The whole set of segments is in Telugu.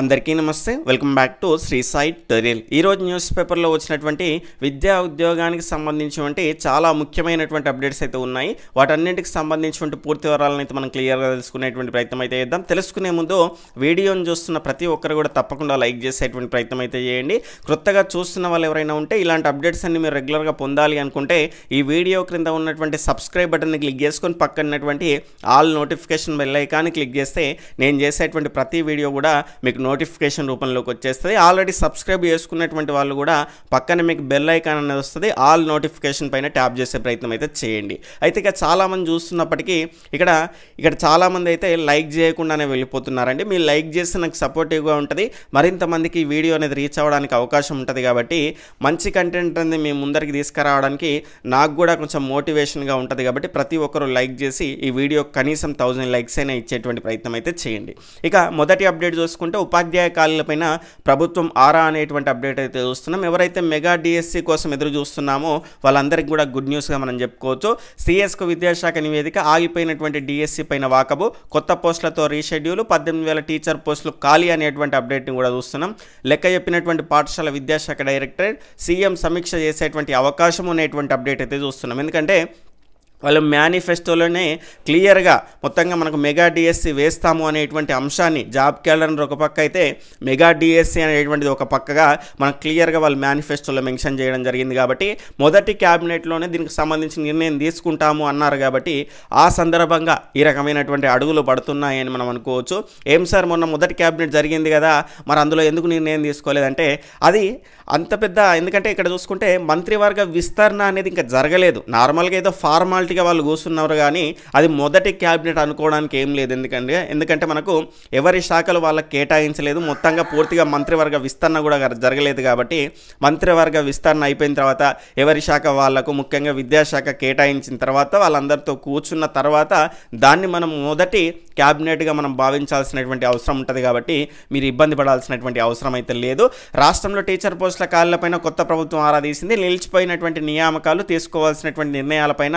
అందరికీ నమస్తే welcome back to Shri Sai టెరియల్ ఈరోజు న్యూస్ పేపర్లో వచ్చినటువంటి విద్యా ఉద్యోగానికి సంబంధించినటువంటి చాలా ముఖ్యమైనటువంటి అప్డేట్స్ అయితే ఉన్నాయి వాటన్నింటికి సంబంధించినటువంటి పూర్తి వివరాలను అయితే మనం క్లియర్గా తెలుసుకునేటువంటి ప్రయత్నం అయితే చేద్దాం తెలుసుకునే ముందు వీడియోని చూస్తున్న ప్రతి ఒక్కరు కూడా తప్పకుండా లైక్ చేసేటువంటి ప్రయత్నం అయితే చేయండి క్రొత్తగా చూస్తున్న వాళ్ళు ఎవరైనా ఉంటే ఇలాంటి అప్డేట్స్ అన్ని మీరు రెగ్యులర్గా పొందాలి అనుకుంటే ఈ వీడియో క్రింద ఉన్నటువంటి సబ్స్క్రైబ్ బటన్ని క్లిక్ చేసుకొని పక్కనటువంటి ఆల్ నోటిఫికేషన్ బెల్ ఐకాన్ని క్లిక్ చేస్తే నేను చేసేటువంటి ప్రతి వీడియో కూడా మీకు నోటిఫికేషన్ రూపంలోకి వచ్చేస్తుంది ఆల్రెడీ సబ్స్క్రైబ్ చేసుకున్నటువంటి వాళ్ళు కూడా పక్కన మీకు బెల్ ఐకాన్ అనేది వస్తుంది ఆల్ నోటిఫికేషన్ పైన ట్యాప్ చేసే ప్రయత్నం అయితే చేయండి అయితే ఇక చాలామంది చూస్తున్నప్పటికీ ఇక్కడ ఇక్కడ చాలామంది అయితే లైక్ చేయకుండానే వెళ్ళిపోతున్నారండి మీరు లైక్ చేస్తే నాకు సపోర్టివ్గా ఉంటుంది మరింత మందికి వీడియో అనేది రీచ్ అవ్వడానికి అవకాశం ఉంటుంది కాబట్టి మంచి కంటెంట్ అనేది మీ ముందరికి తీసుకురావడానికి నాకు కూడా కొంచెం మోటివేషన్గా ఉంటుంది కాబట్టి ప్రతి ఒక్కరూ లైక్ చేసి ఈ వీడియో కనీసం థౌజండ్ లైక్స్ అయినా ఇచ్చేటువంటి ప్రయత్నం అయితే చేయండి ఇక మొదటి అప్డేట్ చూసుకుంటే ఉపాధ్యాయ ఖాళీలపైన ప్రభుత్వం ఆరా అనేటువంటి అప్డేట్ అయితే చూస్తున్నాం ఎవరైతే మెగా డిఎస్సి కోసం ఎదురు చూస్తున్నామో వాళ్ళందరికీ కూడా గుడ్ న్యూస్గా మనం చెప్పుకోవచ్చు సిఎస్కు విద్యాశాఖ నివేదిక ఆగిపోయినటువంటి డిఎస్సి పైన వాకబు కొత్త పోస్టులతో రీషెడ్యూల్ పద్దెనిమిది వేల టీచర్ పోస్టులు ఖాళీ అనేటువంటి అప్డేట్ని కూడా చూస్తున్నాం లెక్క చెప్పినటువంటి పాఠశాల విద్యాశాఖ డైరెక్టరేట్ సీఎం సమీక్ష చేసేటువంటి అవకాశం అనేటువంటి అప్డేట్ అయితే చూస్తున్నాం ఎందుకంటే వాళ్ళ మేనిఫెస్టోలోనే క్లియర్గా మొత్తంగా మనకు మెగా డిఎస్సి వేస్తాము అనేటువంటి అంశాన్ని జాబ్ క్యాలెండర్ ఒక పక్క అయితే మెగా డిఎస్సి అనేటువంటిది ఒక పక్కగా మనకు క్లియర్గా వాళ్ళు మేనిఫెస్టోలో మెన్షన్ చేయడం జరిగింది కాబట్టి మొదటి క్యాబినెట్లోనే దీనికి సంబంధించిన నిర్ణయం తీసుకుంటాము అన్నారు కాబట్టి ఆ సందర్భంగా ఈ రకమైనటువంటి అడుగులు పడుతున్నాయని మనం అనుకోవచ్చు ఏం సార్ మొన్న మొదటి క్యాబినెట్ జరిగింది కదా మరి అందులో ఎందుకు నిర్ణయం తీసుకోలేదంటే అది అంత పెద్ద ఎందుకంటే ఇక్కడ చూసుకుంటే మంత్రివర్గ విస్తరణ అనేది ఇంకా జరగలేదు నార్మల్గా ఏదో ఫార్మాలిటీ ఫార్మాలిటీగా వాళ్ళు కూర్చున్నారు కానీ అది మొదటి క్యాబినెట్ అనుకోవడానికి ఏం లేదు ఎందుకంటే ఎందుకంటే మనకు ఎవరి శాఖలు వాళ్ళకి కేటాయించలేదు మొత్తంగా పూర్తిగా మంత్రివర్గ విస్తరణ కూడా జరగలేదు కాబట్టి మంత్రివర్గ విస్తరణ అయిపోయిన తర్వాత ఎవరి శాఖ వాళ్లకు ముఖ్యంగా విద్యాశాఖ కేటాయించిన తర్వాత వాళ్ళందరితో కూర్చున్న తర్వాత దాన్ని మనం మొదటి క్యాబినెట్గా మనం భావించాల్సినటువంటి అవసరం ఉంటుంది కాబట్టి మీరు ఇబ్బంది పడాల్సినటువంటి అవసరం అయితే లేదు రాష్ట్రంలో టీచర్ పోస్టుల కాళ్ళపైన కొత్త ప్రభుత్వం ఆరాధీసింది నిలిచిపోయినటువంటి నియామకాలు తీసుకోవాల్సినటువంటి నిర్ణయాలపైన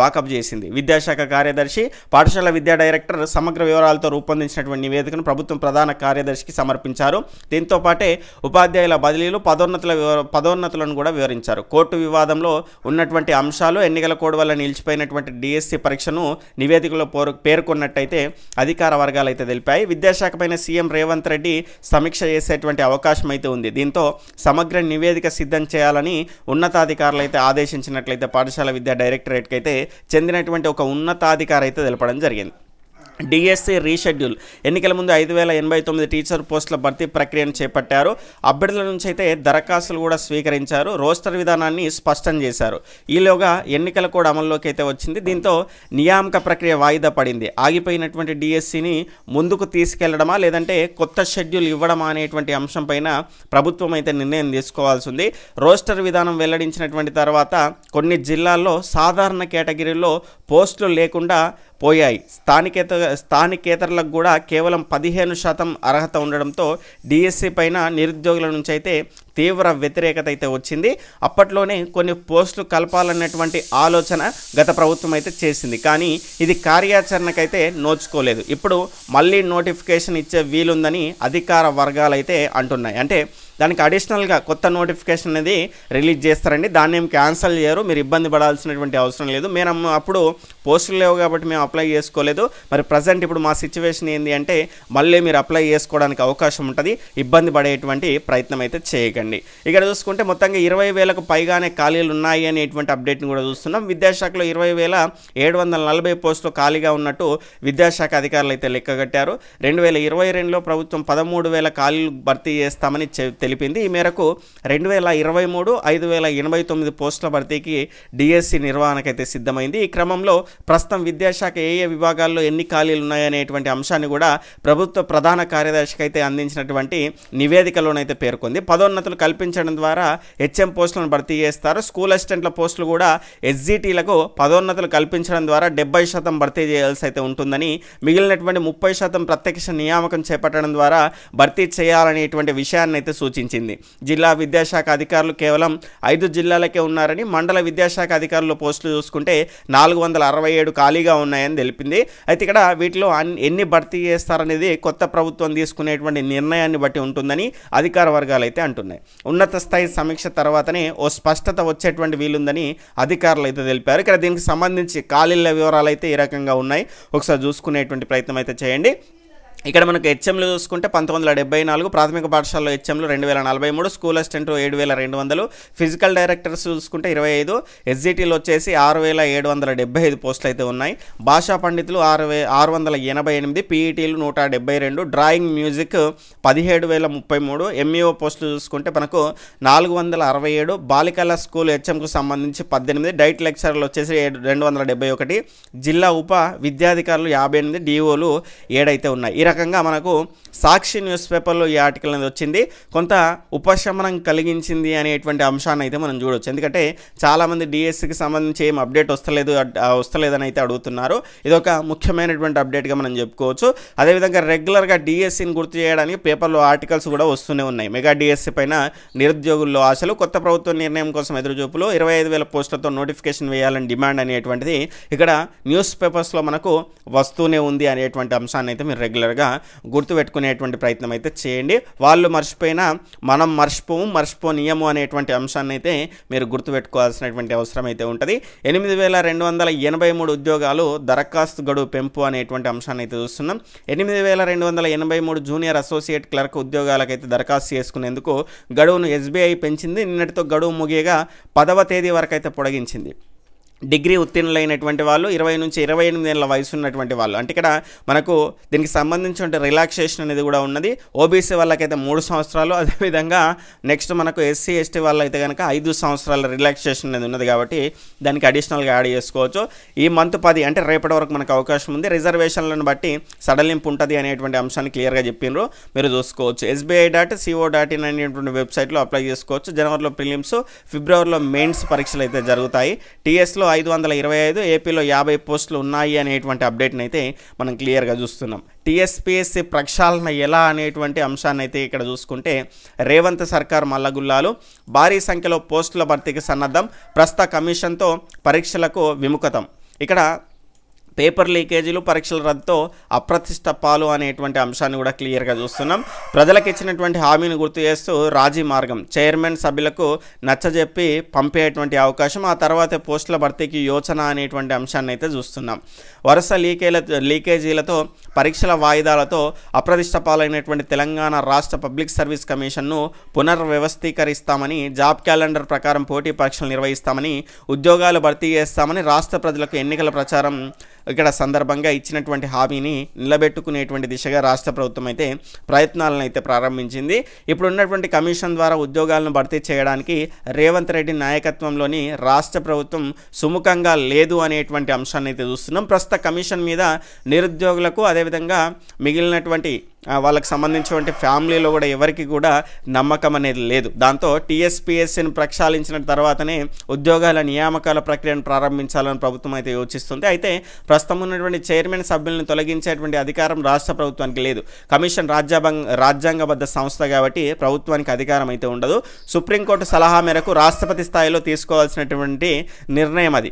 వాకప్ చేసింది విద్యాశాఖ కార్యదర్శి పాఠశాల విద్యా డైరెక్టర్ సమగ్ర వివరాలతో రూపొందించినటువంటి నివేదికను ప్రభుత్వం ప్రధాన కార్యదర్శికి సమర్పించారు దీంతో పాటే ఉపాధ్యాయుల బదిలీలు పదోన్నతుల పదోన్నతులను కూడా వివరించారు కోర్టు వివాదంలో ఉన్నటువంటి అంశాలు ఎన్నికల కోడ్ వల్ల నిలిచిపోయినటువంటి డిఎస్సి పరీక్షను నివేదికలో పేర్కొన్నట్టయితే అధికార వర్గాలు అయితే తెలిపాయి విద్యాశాఖ పైన సీఎం రేవంత్ రెడ్డి సమీక్ష చేసేటువంటి అవకాశం అయితే ఉంది దీంతో సమగ్ర నివేదిక సిద్ధం చేయాలని ఉన్నతాధికారులు అయితే ఆదేశించినట్లయితే పాఠశాల విద్యా డైరెక్టరేట్కి అయితే చెందినటువంటి ఒక ఉన్నతాధికారి అయితే తెలపడం జరిగింది డిఎస్సి రీషెడ్యూల్ ఎన్నికల ముందు ఐదు వేల ఎనభై తొమ్మిది టీచర్ పోస్టుల భర్తీ ప్రక్రియను చేపట్టారు అభ్యర్థుల నుంచి అయితే దరఖాస్తులు కూడా స్వీకరించారు రోస్టర్ విధానాన్ని స్పష్టం చేశారు ఈలోగా ఎన్నికలు కూడా అమల్లోకి అయితే వచ్చింది దీంతో నియామక ప్రక్రియ వాయిదా పడింది ఆగిపోయినటువంటి డిఎస్సిని ముందుకు తీసుకెళ్లడమా లేదంటే కొత్త షెడ్యూల్ ఇవ్వడమా అనేటువంటి అంశంపైన ప్రభుత్వం అయితే నిర్ణయం తీసుకోవాల్సి ఉంది రోస్టర్ విధానం వెల్లడించినటువంటి తర్వాత కొన్ని జిల్లాల్లో సాధారణ కేటగిరీలో పోస్టులు లేకుండా పోయాయి స్థానికేత స్థానికేతరులకు కూడా కేవలం పదిహేను శాతం అర్హత ఉండడంతో డిఎస్సి పైన నిరుద్యోగుల నుంచి అయితే తీవ్ర వ్యతిరేకత అయితే వచ్చింది అప్పట్లోనే కొన్ని పోస్టులు కలపాలన్నటువంటి ఆలోచన గత ప్రభుత్వం అయితే చేసింది కానీ ఇది కార్యాచరణకైతే నోచుకోలేదు ఇప్పుడు మళ్ళీ నోటిఫికేషన్ ఇచ్చే వీలుందని అధికార వర్గాలైతే అంటున్నాయి అంటే దానికి అడిషనల్గా కొత్త నోటిఫికేషన్ అనేది రిలీజ్ చేస్తారండి దాన్ని ఏం క్యాన్సిల్ చేయరు మీరు ఇబ్బంది పడాల్సినటువంటి అవసరం లేదు మేము అప్పుడు పోస్టులు లేవు కాబట్టి మేము అప్లై చేసుకోలేదు మరి ప్రజెంట్ ఇప్పుడు మా సిచ్యువేషన్ ఏంటి అంటే మళ్ళీ మీరు అప్లై చేసుకోవడానికి అవకాశం ఉంటుంది ఇబ్బంది పడేటువంటి ప్రయత్నం అయితే చేయకండి ఇక్కడ చూసుకుంటే మొత్తంగా ఇరవై వేలకు పైగానే ఖాళీలు ఉన్నాయి అనేటువంటి అప్డేట్ని కూడా చూస్తున్నాం విద్యాశాఖలో ఇరవై వేల ఏడు వందల నలభై పోస్టులు ఖాళీగా ఉన్నట్టు విద్యాశాఖ అధికారులు అయితే లెక్కగట్టారు రెండు వేల ఇరవై రెండులో ప్రభుత్వం పదమూడు వేల ఖాళీలు భర్తీ చేస్తామని తెలిపింది ఈ మేరకు రెండు వేల ఇరవై మూడు ఐదు వేల ఎనభై తొమ్మిది పోస్టుల భర్తీకి డిఎస్సి నిర్వహణకైతే సిద్ధమైంది ఈ క్రమంలో ప్రస్తుతం విద్యాశాఖ ఏ ఏ విభాగాల్లో ఎన్ని ఖాళీలు ఉన్నాయనేటువంటి అంశాన్ని కూడా ప్రభుత్వ ప్రధాన కార్యదర్శికి అయితే అందించినటువంటి నివేదికలోనైతే పేర్కొంది పదోన్నతులు కల్పించడం ద్వారా హెచ్ఎం పోస్టులను భర్తీ చేస్తారు స్కూల్ అసిస్టెంట్ల పోస్టులు కూడా ఎస్జిటీలకు పదోన్నతులు కల్పించడం ద్వారా డెబ్బై శాతం భర్తీ చేయాల్సి అయితే ఉంటుందని మిగిలినటువంటి ముప్పై శాతం ప్రత్యక్ష నియామకం చేపట్టడం ద్వారా భర్తీ చేయాలనేటువంటి విషయాన్ని అయితే సూచించారు సూచించింది జిల్లా విద్యాశాఖ అధికారులు కేవలం ఐదు జిల్లాలకే ఉన్నారని మండల విద్యాశాఖ అధికారులు పోస్టులు చూసుకుంటే నాలుగు వందల అరవై ఏడు ఖాళీగా ఉన్నాయని తెలిపింది అయితే ఇక్కడ వీటిలో ఎన్ని భర్తీ చేస్తారనేది కొత్త ప్రభుత్వం తీసుకునేటువంటి నిర్ణయాన్ని బట్టి ఉంటుందని అధికార వర్గాలు అయితే అంటున్నాయి ఉన్నత స్థాయి సమీక్ష తర్వాతనే ఓ స్పష్టత వచ్చేటువంటి వీలుందని అధికారులు అయితే తెలిపారు ఇక్కడ దీనికి సంబంధించి ఖాళీల వివరాలు అయితే ఈ రకంగా ఉన్నాయి ఒకసారి చూసుకునేటువంటి ప్రయత్నం అయితే చేయండి ఇక్కడ మనకు హెచ్ఎంలు చూసుకుంటే పంతొమ్మిది వందల డెబ్బై నాలుగు ప్రాథమిక పాఠశాలలో హెచ్ఎంలు రెండు వేల నలభై మూడు స్కూల్ అసిస్టెంట్ ఏడు వేల రెండు వందలు ఫిజికల్ డైరెక్టర్స్ చూసుకుంటే ఇరవై ఐదు ఎస్జిటీలు వచ్చేసి ఆరు వేల ఏడు వందల డెబ్బై ఐదు పోస్టులు అయితే ఉన్నాయి భాషా పండితులు ఆరు వే ఆరు వందల ఎనభై ఎనిమిది పీఈటీలు e నూట డెబ్బై రెండు డ్రాయింగ్ మ్యూజిక్ పదిహేడు వేల ముప్పై మూడు ఎంఈఓ పోస్టులు e చూసుకుంటే మనకు నాలుగు వందల అరవై ఏడు బాలికల స్కూల్ హెచ్ఎంకు సంబంధించి పద్దెనిమిది డైట్ లెక్చర్లు వచ్చేసి ఏడు రెండు వందల డెబ్బై ఒకటి జిల్లా ఉప విద్యాధికారులు యాభై ఎనిమిది డిఓలు e ఏడైతే ఉన్నాయి ఈ రకం రకంగా మనకు సాక్షి న్యూస్ పేపర్లో ఈ ఆర్టికల్ అనేది వచ్చింది కొంత ఉపశమనం కలిగించింది అనేటువంటి అంశాన్ని అయితే మనం చూడవచ్చు ఎందుకంటే చాలామంది డిఎస్సికి సంబంధించి ఏం అప్డేట్ వస్తలేదు వస్తలేదని అయితే అడుగుతున్నారు ఇది ఒక ముఖ్యమైనటువంటి అప్డేట్గా మనం చెప్పుకోవచ్చు అదేవిధంగా రెగ్యులర్గా డిఎస్సిని గుర్తు చేయడానికి పేపర్లో ఆర్టికల్స్ కూడా వస్తూనే ఉన్నాయి మెగా డిఎస్సి పైన నిరుద్యోగుల్లో ఆశలు కొత్త ప్రభుత్వ నిర్ణయం కోసం ఎదురుచూపులు ఇరవై ఐదు వేల పోస్టులతో నోటిఫికేషన్ వేయాలని డిమాండ్ అనేటువంటిది ఇక్కడ న్యూస్ పేపర్స్లో మనకు వస్తూనే ఉంది అనేటువంటి అంశాన్ని అయితే మీరు రెగ్యులర్గా గుర్తు గుర్తుపెట్టుకునేటువంటి ప్రయత్నం అయితే చేయండి వాళ్ళు మర్చిపోయినా మనం మర్చిపోము మర్చిపోనియము అనేటువంటి అంశాన్ని అయితే మీరు గుర్తుపెట్టుకోవాల్సినటువంటి అవసరం అయితే ఉంటుంది ఎనిమిది వేల రెండు వందల ఎనభై మూడు ఉద్యోగాలు దరఖాస్తు గడువు పెంపు అనేటువంటి అంశాన్ని అయితే చూస్తున్నాం ఎనిమిది వేల రెండు వందల ఎనభై మూడు జూనియర్ అసోసియేట్ క్లర్క్ ఉద్యోగాలకైతే దరఖాస్తు చేసుకునేందుకు గడువును ఎస్బీఐ పెంచింది నిన్నటితో గడువు ముగియగా పదవ తేదీ వరకు అయితే పొడిగించింది డిగ్రీ ఉత్తీర్ణులైనటువంటి వాళ్ళు ఇరవై నుంచి ఇరవై ఎనిమిది ఏళ్ళ వయసు ఉన్నటువంటి వాళ్ళు అంటే ఇక్కడ మనకు దీనికి సంబంధించిన రిలాక్సేషన్ అనేది కూడా ఉన్నది ఓబీసీ వాళ్ళకైతే మూడు సంవత్సరాలు అదేవిధంగా నెక్స్ట్ మనకు ఎస్సీ ఎస్టీ వాళ్ళైతే కనుక ఐదు సంవత్సరాల రిలాక్సేషన్ అనేది ఉన్నది కాబట్టి దానికి అడిషనల్గా యాడ్ చేసుకోవచ్చు ఈ మంత్ పది అంటే రేపటి వరకు మనకు అవకాశం ఉంది రిజర్వేషన్లను బట్టి సడలింపు ఉంటుంది అనేటువంటి అంశాన్ని క్లియర్గా చెప్పినారు మీరు చూసుకోవచ్చు SBI dot co dot in అనేటువంటి వెబ్సైట్లో అప్లై చేసుకోవచ్చు జనవరిలో ప్రిలిమ్స్ ఫిబ్రవరిలో మెయిన్స్ పరీక్షలు అయితే జరుగుతాయి టీఎస్లో ఐదు వందల ఇరవై ఐదు ఏపీలో యాభై పోస్టులు ఉన్నాయి అనేటువంటి అప్డేట్ని అయితే మనం క్లియర్గా చూస్తున్నాం టీఎస్పీఎస్సీ ప్రక్షాళన ఎలా అనేటువంటి అంశాన్ని అయితే ఇక్కడ చూసుకుంటే రేవంత్ సర్కార్ మల్లగుల్లాలు భారీ సంఖ్యలో పోస్టుల భర్తీకి సన్నద్ధం ప్రస్తుత కమిషన్తో పరీక్షలకు విముఖతం ఇక్కడ పేపర్ లీకేజీలు పరీక్షల రద్దుతో అప్రతిష్ట పాలు అనేటువంటి అంశాన్ని కూడా క్లియర్గా చూస్తున్నాం ప్రజలకు ఇచ్చినటువంటి హామీని గుర్తు చేస్తూ రాజీ మార్గం చైర్మన్ సభ్యులకు నచ్చజెప్పి పంపేటువంటి అవకాశం ఆ తర్వాత పోస్టుల భర్తీకి యోచన అనేటువంటి అంశాన్ని అయితే చూస్తున్నాం వరుస లీకేల లీకేజీలతో పరీక్షల వాయిదాలతో అప్రతిష్ట పాలైనటువంటి తెలంగాణ రాష్ట్ర పబ్లిక్ సర్వీస్ కమిషన్ను పునర్వ్యవస్థీకరిస్తామని జాబ్ క్యాలెండర్ ప్రకారం పోటీ పరీక్షలు నిర్వహిస్తామని ఉద్యోగాలు భర్తీ చేస్తామని రాష్ట్ర ప్రజలకు ఎన్నికల ప్రచారం ఇక్కడ సందర్భంగా ఇచ్చినటువంటి హామీని నిలబెట్టుకునేటువంటి దిశగా రాష్ట్ర ప్రభుత్వం అయితే ప్రయత్నాలను అయితే ప్రారంభించింది ఇప్పుడు ఉన్నటువంటి కమిషన్ ద్వారా ఉద్యోగాలను భర్తీ చేయడానికి రేవంత్ రెడ్డి నాయకత్వంలోని రాష్ట్ర ప్రభుత్వం సుముఖంగా లేదు అనేటువంటి అంశాన్ని అయితే చూస్తున్నాం ప్రస్తుత కమిషన్ మీద నిరుద్యోగులకు అదేవిధంగా మిగిలినటువంటి వాళ్ళకి సంబంధించినటువంటి ఫ్యామిలీలో కూడా ఎవరికి కూడా నమ్మకం అనేది లేదు దాంతో టీఎస్పీఎస్సీని ప్రక్షాళించిన తర్వాతనే ఉద్యోగాల నియామకాల ప్రక్రియను ప్రారంభించాలని ప్రభుత్వం అయితే యోచిస్తుంది అయితే ప్రస్తుతం ఉన్నటువంటి చైర్మన్ సభ్యులను తొలగించేటువంటి అధికారం రాష్ట్ర ప్రభుత్వానికి లేదు కమిషన్ రాజ్యాంగ రాజ్యాంగబద్ధ సంస్థ కాబట్టి ప్రభుత్వానికి అధికారం అయితే ఉండదు సుప్రీంకోర్టు సలహా మేరకు రాష్ట్రపతి స్థాయిలో తీసుకోవాల్సినటువంటి నిర్ణయం అది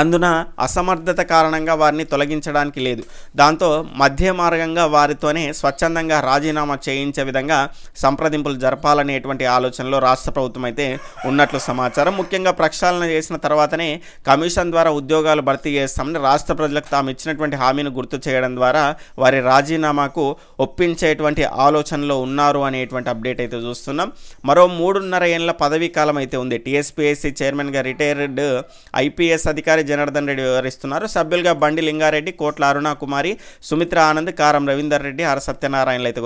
అందున అసమర్థత కారణంగా వారిని తొలగించడానికి లేదు దాంతో మధ్య మార్గంగా వారితోనే స్వచ్ఛందంగా రాజీనామా చేయించే విధంగా సంప్రదింపులు జరపాలనేటువంటి ఆలోచనలో రాష్ట్ర ప్రభుత్వం అయితే ఉన్నట్లు సమాచారం ముఖ్యంగా ప్రక్షాళన చేసిన తర్వాతనే కమిషన్ ద్వారా ఉద్యోగాలు భర్తీ చేస్తామని రాష్ట్ర ప్రజలకు తాము ఇచ్చినటువంటి హామీని గుర్తు చేయడం ద్వారా వారి రాజీనామాకు ఒప్పించేటువంటి ఆలోచనలో ఉన్నారు అనేటువంటి అప్డేట్ అయితే చూస్తున్నాం మరో మూడున్నర ఏళ్ళ పదవీ కాలం అయితే ఉంది టీఎస్పీఎస్సీ చైర్మన్గా రిటైర్డ్ ఐపీఎస్ అధికారి అధికారి జనార్దన్ రెడ్డి వివరిస్తున్నారు సభ్యులుగా బండి లింగారెడ్డి కోట్ల అరుణ కుమారి సుమిత్ర ఆనంద్ కారం రవీందర్ రెడ్డి హర సత్యనారాయణలు అయితే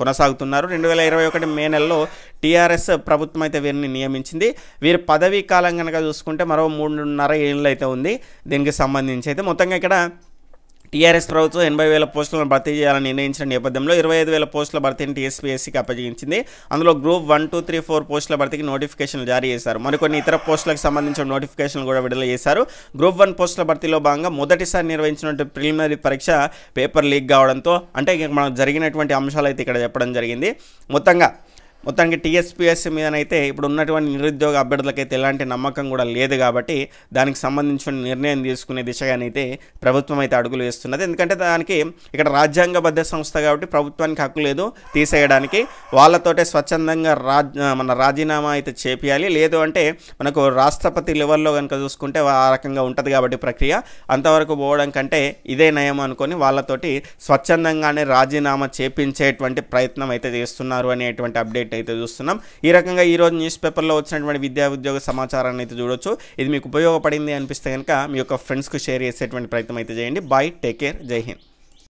కొనసాగుతున్నారు రెండు వేల ఇరవై ఒకటి మే నెలలో టీఆర్ఎస్ ప్రభుత్వం అయితే వీరిని నియమించింది వీరి పదవీ కాలం కనుక చూసుకుంటే మరో మూడున్నర ఏళ్ళు అయితే ఉంది దీనికి సంబంధించి అయితే మొత్తంగా ఇక్కడ టీఆర్ఎస్ ప్రభుత్వం ఎనభై వేల పోస్టులను భర్తీ చేయాలని నిర్ణయించిన నేపథ్యంలో ఇరవై ఐదు వేల పోస్టుల భర్తీని టీఎస్పీఎస్సీకి అప్పగించింది అందులో group one two three four పోస్టుల భర్తీకి నోటిఫికేషన్లు జారీ చేశారు మరికొన్ని ఇతర పోస్టులకు సంబంధించిన నోటిఫికేషన్లు కూడా విడుదల చేశారు గ్రూప్ వన్ పోస్టుల భర్తీలో భాగంగా మొదటిసారి నిర్వహించినటువంటి ప్రిలిమినరీ పరీక్ష పేపర్ లీక్ కావడంతో అంటే మనం జరిగినటువంటి అంశాలు అయితే ఇక్కడ చెప్పడం జరిగింది మొత్తంగా మొత్తానికి టీఎస్పీఎస్సీ మీదనైతే ఇప్పుడు ఉన్నటువంటి నిరుద్యోగ అభ్యర్థులకైతే ఎలాంటి నమ్మకం కూడా లేదు కాబట్టి దానికి సంబంధించిన నిర్ణయం తీసుకునే దిశగానైతే ప్రభుత్వం అయితే అడుగులు వేస్తున్నది ఎందుకంటే దానికి ఇక్కడ రాజ్యాంగబద్ధ సంస్థ కాబట్టి ప్రభుత్వానికి హక్కు లేదు తీసేయడానికి వాళ్ళతోటే స్వచ్ఛందంగా రాజ్ మన రాజీనామా అయితే చేపియాలి లేదు అంటే మనకు రాష్ట్రపతి లెవెల్లో కనుక చూసుకుంటే ఆ రకంగా ఉంటుంది కాబట్టి ప్రక్రియ అంతవరకు పోవడం కంటే ఇదే నయం అనుకొని వాళ్ళతోటి స్వచ్ఛందంగానే రాజీనామా చేపించేటువంటి ప్రయత్నం అయితే చేస్తున్నారు అనేటువంటి అప్డేట్ అప్డేట్ అయితే చూస్తున్నాం ఈ రకంగా ఈరోజు న్యూస్ పేపర్లో వచ్చినటువంటి విద్యా ఉద్యోగ సమాచారాన్ని అయితే చూడొచ్చు ఇది మీకు ఉపయోగపడింది అనిపిస్తే కనుక మీ యొక్క ఫ్రెండ్స్కు షేర్ చేసేటువంటి ప్రయత్నం అయితే చేయండి బాయ్ టేక్ కేర్ జై హింద్